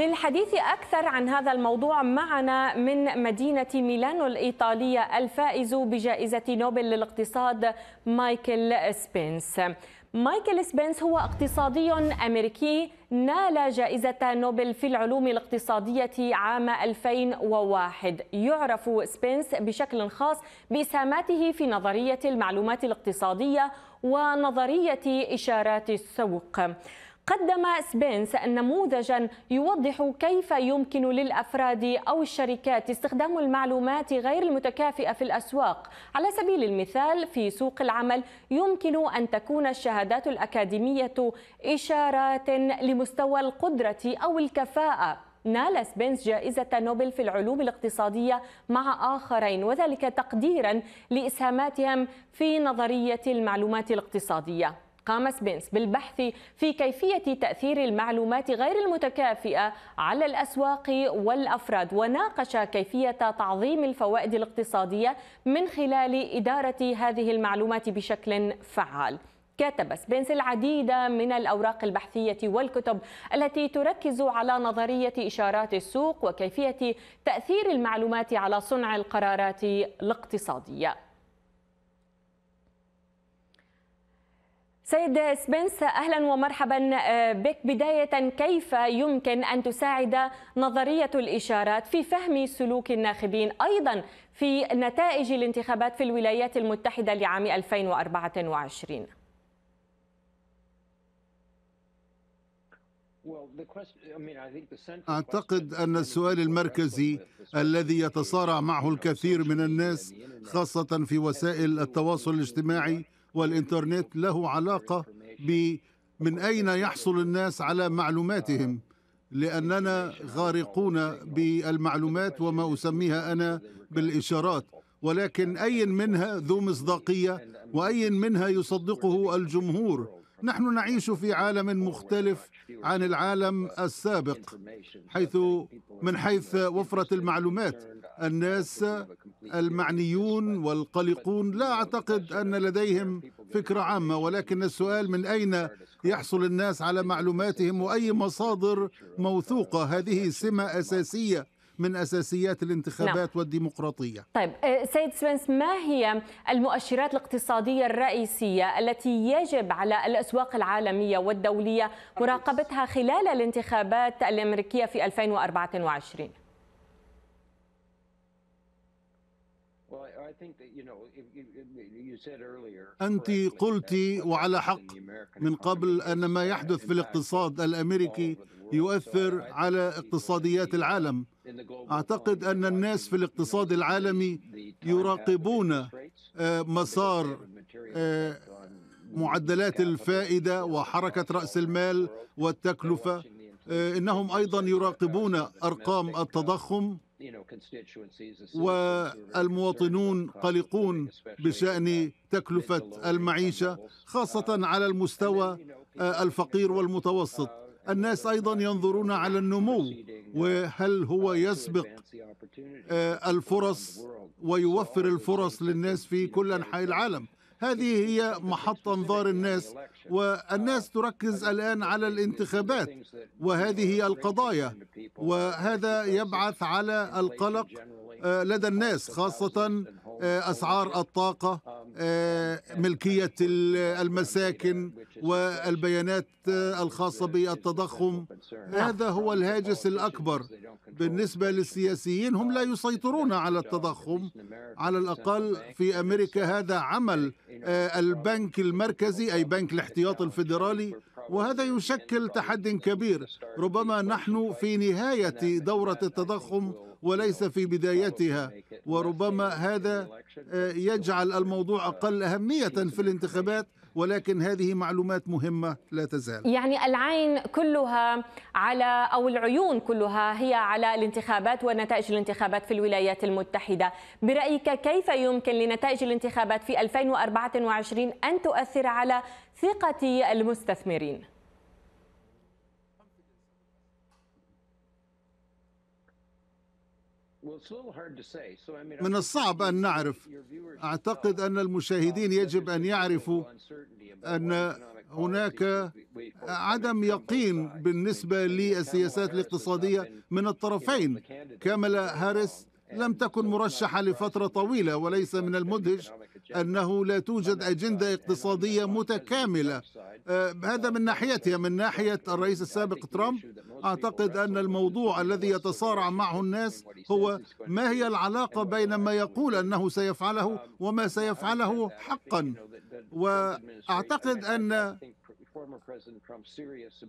للحديث أكثر عن هذا الموضوع معنا من مدينة ميلانو الإيطالية الفائز بجائزة نوبل للاقتصاد مايكل سبينس مايكل سبينس هو اقتصادي أمريكي نال جائزة نوبل في العلوم الاقتصادية عام 2001 يعرف سبينس بشكل خاص بإسهاماته في نظرية المعلومات الاقتصادية ونظرية إشارات السوق قدم سبينس نموذجا يوضح كيف يمكن للأفراد أو الشركات استخدام المعلومات غير المتكافئة في الأسواق على سبيل المثال في سوق العمل يمكن أن تكون الشهادات الأكاديمية إشارات لمستوى القدرة أو الكفاءة نال سبينس جائزة نوبل في العلوم الاقتصادية مع آخرين وذلك تقديرا لإسهاماتهم في نظرية المعلومات الاقتصادية قام سبينس بالبحث في كيفية تأثير المعلومات غير المتكافئة على الأسواق والأفراد وناقش كيفية تعظيم الفوائد الاقتصادية من خلال إدارة هذه المعلومات بشكل فعال كتب سبينس العديد من الأوراق البحثية والكتب التي تركز على نظرية إشارات السوق وكيفية تأثير المعلومات على صنع القرارات الاقتصادية سيد سبنس اهلا ومرحبا آه، بك بدايه كيف يمكن ان تساعد نظريه الاشارات في فهم سلوك الناخبين ايضا في نتائج الانتخابات في الولايات المتحده لعام 2024 أعتقد أن السؤال المركزي الذي يتصارع معه الكثير من الناس خاصة في وسائل التواصل الاجتماعي والإنترنت له علاقة ب من أين يحصل الناس على معلوماتهم لأننا غارقون بالمعلومات وما أسميها أنا بالإشارات ولكن أي منها ذو مصداقية وأي منها يصدقه الجمهور نحن نعيش في عالم مختلف عن العالم السابق حيث من حيث وفرة المعلومات الناس المعنيون والقلقون لا أعتقد أن لديهم فكرة عامة ولكن السؤال من أين يحصل الناس على معلوماتهم وأي مصادر موثوقة هذه سمة أساسية من اساسيات الانتخابات نعم. والديمقراطيه. طيب آه، سيد سبنس ما هي المؤشرات الاقتصاديه الرئيسيه التي يجب على الاسواق العالميه والدوليه مراقبتها خلال الانتخابات الامريكيه في 2024؟ أنت قلت وعلى حق من قبل أن ما يحدث في الاقتصاد الأمريكي يؤثر على اقتصاديات العالم أعتقد أن الناس في الاقتصاد العالمي يراقبون آه، مسار آه، معدلات الفائدة وحركة رأس المال والتكلفة آه، إنهم أيضا يراقبون أرقام التضخم والمواطنون قلقون بشأن تكلفة المعيشة خاصة uh, على المستوى uh, الفقير والمتوسط uh, الناس أيضا ينظرون على النمو وهل هو يسبق الفرص ويوفر الفرص للناس في كل أنحاء العالم هذه هي محط انظار الناس والناس تركز الان على الانتخابات وهذه هي القضايا وهذا يبعث على القلق آه، لدى الناس خاصه آه، اسعار الطاقه آه، ملكية المساكن والبيانات الخاصة بالتضخم هذا هو الهاجس الأكبر بالنسبة للسياسيين هم لا يسيطرون على التضخم على الأقل في أمريكا هذا عمل آه، البنك المركزي أي بنك الاحتياط الفيدرالي وهذا يشكل تحد كبير ربما نحن في نهاية دورة التضخم وليس في بدايتها وربما هذا آه، يجعل الموضوع أقل أهمية في الانتخابات ولكن هذه معلومات مهمة لا تزال يعني العين كلها على أو العيون كلها هي على الانتخابات ونتائج الانتخابات في الولايات المتحدة برأيك كيف يمكن لنتائج الانتخابات في 2024 أن تؤثر على ثقة المستثمرين؟ من الصعب أن نعرف أعتقد أن المشاهدين يجب أن يعرفوا أن هناك عدم يقين بالنسبة للسياسات الاقتصادية من الطرفين كاملا هاريس لم تكن مرشحة لفترة طويلة وليس من المدهش أنه لا توجد أجندة اقتصادية متكاملة آه، هذا من ناحيتها من ناحية الرئيس السابق ترامب أعتقد أن الموضوع الذي يتصارع معه الناس هو ما هي العلاقة بين ما يقول أنه سيفعله وما سيفعله حقا وأعتقد أن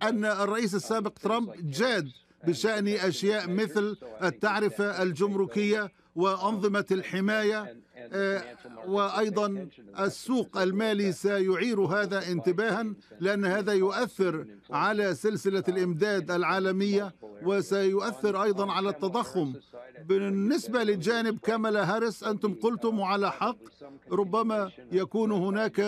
أن الرئيس السابق ترامب جاد بشأن أشياء مثل التعرفة الجمركية وأنظمة الحماية آه، وأيضا السوق المالي سيعير هذا انتباها لأن هذا يؤثر على سلسلة الإمداد العالمية وسيؤثر أيضا على التضخم بالنسبة للجانب كاملا هارس أنتم قلتم وعلى حق ربما يكون هناك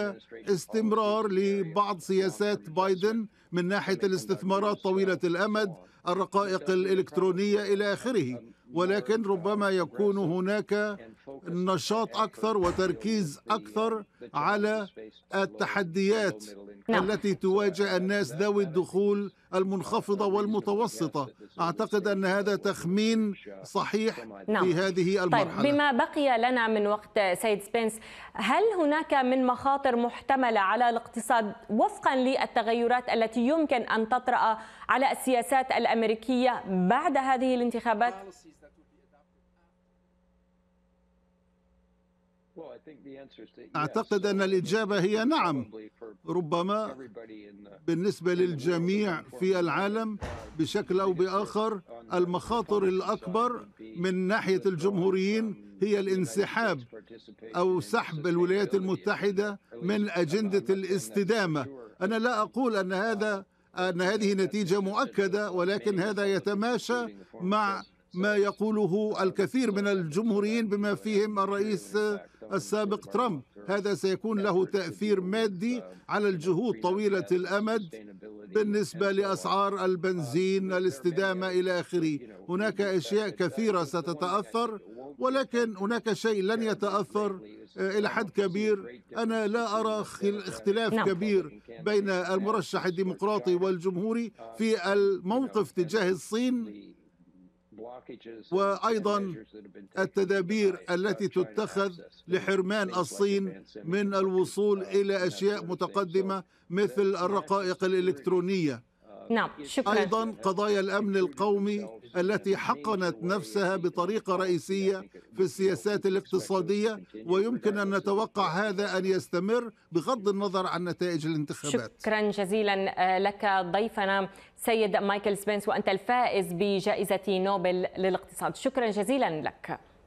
استمرار لبعض سياسات بايدن من ناحية الاستثمارات طويلة الأمد الرقائق الإلكترونية إلى آخره ولكن ربما يكون هناك نشاط أكثر وتركيز أكثر على التحديات نعم. التي تواجه الناس ذوي الدخول المنخفضة والمتوسطة أعتقد أن هذا تخمين صحيح نعم. في هذه طيب، المرحلة طيب بما بقي لنا من وقت سيد سبينس هل هناك من مخاطر محتملة على الاقتصاد وفقا للتغيرات التي يمكن أن تطرأ على السياسات الأمريكية بعد هذه الانتخابات؟ أعتقد أن uh, الإجابة هي نعم ربما بالنسبة للجميع في العالم uh, بشكل أو بآخر المخاطر الأكبر من ناحية uh, الجمهوريين um, هي الانسحاب أو سحب الولايات المتحدة من أجندة الاستدامة أنا لا أقول أن هذا أن هذه نتيجة مؤكدة ولكن هذا يتماشى مع ما يقوله الكثير من الجمهوريين بما فيهم الرئيس السابق ترامب هذا سيكون له تأثير مادي على الجهود طويلة الأمد بالنسبة لأسعار البنزين الاستدامة إلى آخره هناك أشياء كثيرة ستتأثر ولكن هناك شيء لن يتأثر آه، إلى حد كبير أنا لا أرى اختلاف نعم. كبير بين المرشح الديمقراطي والجمهوري في الموقف تجاه الصين وايضا التدابير uh, التي تتخذ لحرمان الصين من الوصول uh, الى اشياء متقدمه مثل الرقائق الالكترونيه نعم شكرا أيضا قضايا الأمن القومي التي حقنت نفسها بطريقة رئيسية في السياسات الاقتصادية ويمكن أن نتوقع هذا أن يستمر بغض النظر عن نتائج الانتخابات شكرا جزيلا آه، لك ضيفنا سيد مايكل سبينس وأنت الفائز بجائزة نوبل للاقتصاد شكرا جزيلا لك